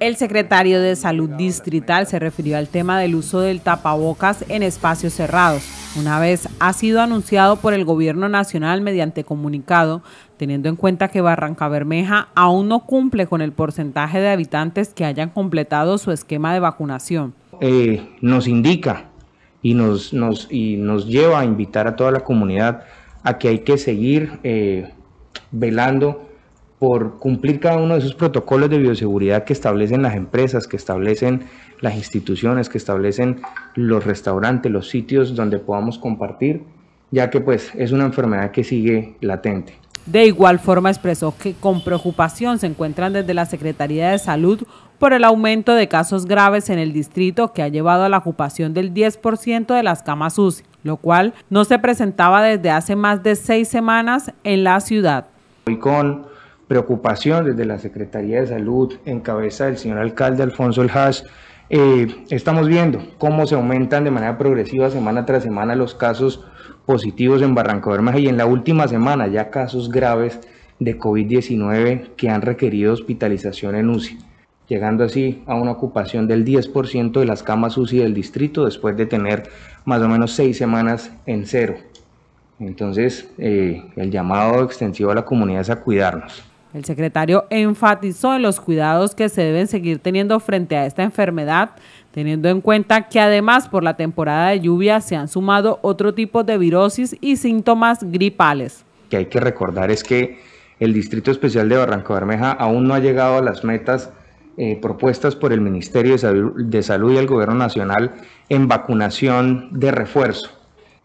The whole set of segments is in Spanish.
El secretario de Salud Distrital se refirió al tema del uso del tapabocas en espacios cerrados, una vez ha sido anunciado por el Gobierno Nacional mediante comunicado, teniendo en cuenta que Barranca Bermeja aún no cumple con el porcentaje de habitantes que hayan completado su esquema de vacunación. Eh, nos indica y nos, lleva a invitar a toda la comunidad a que hay que seguir eh, velando por cumplir cada uno de esos protocolos de bioseguridad que establecen las empresas, que establecen las instituciones, que establecen los restaurantes, los sitios donde podamos compartir, ya que pues es una enfermedad que sigue latente. De igual forma expresó que con preocupación se encuentran desde la Secretaría de Salud por el aumento de casos graves en el distrito que ha llevado a la ocupación del 10% de las camas UCI, lo cual no se presentaba desde hace más de seis semanas en la ciudad. Hoy con preocupación desde la Secretaría de Salud, en cabeza del señor alcalde Alfonso El Haas, eh, estamos viendo cómo se aumentan de manera progresiva semana tras semana los casos positivos en Barrancabermeja y en la última semana ya casos graves de COVID-19 que han requerido hospitalización en UCI, llegando así a una ocupación del 10% de las camas UCI del distrito después de tener más o menos seis semanas en cero. Entonces, eh, el llamado extensivo a la comunidad es a cuidarnos. El secretario enfatizó en los cuidados que se deben seguir teniendo frente a esta enfermedad, teniendo en cuenta que además por la temporada de lluvia se han sumado otro tipo de virosis y síntomas gripales. Que hay que recordar es que el Distrito Especial de Barranco Bermeja aún no ha llegado a las metas eh, propuestas por el Ministerio de Salud y el Gobierno Nacional en vacunación de refuerzo.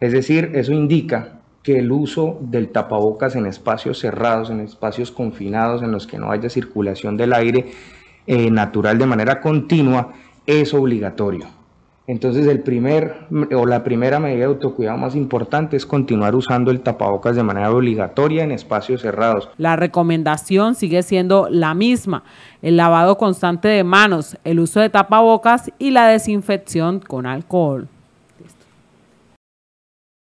Es decir, eso indica que el uso del tapabocas en espacios cerrados, en espacios confinados, en los que no haya circulación del aire eh, natural de manera continua, es obligatorio. Entonces, el primer o la primera medida de autocuidado más importante es continuar usando el tapabocas de manera obligatoria en espacios cerrados. La recomendación sigue siendo la misma, el lavado constante de manos, el uso de tapabocas y la desinfección con alcohol.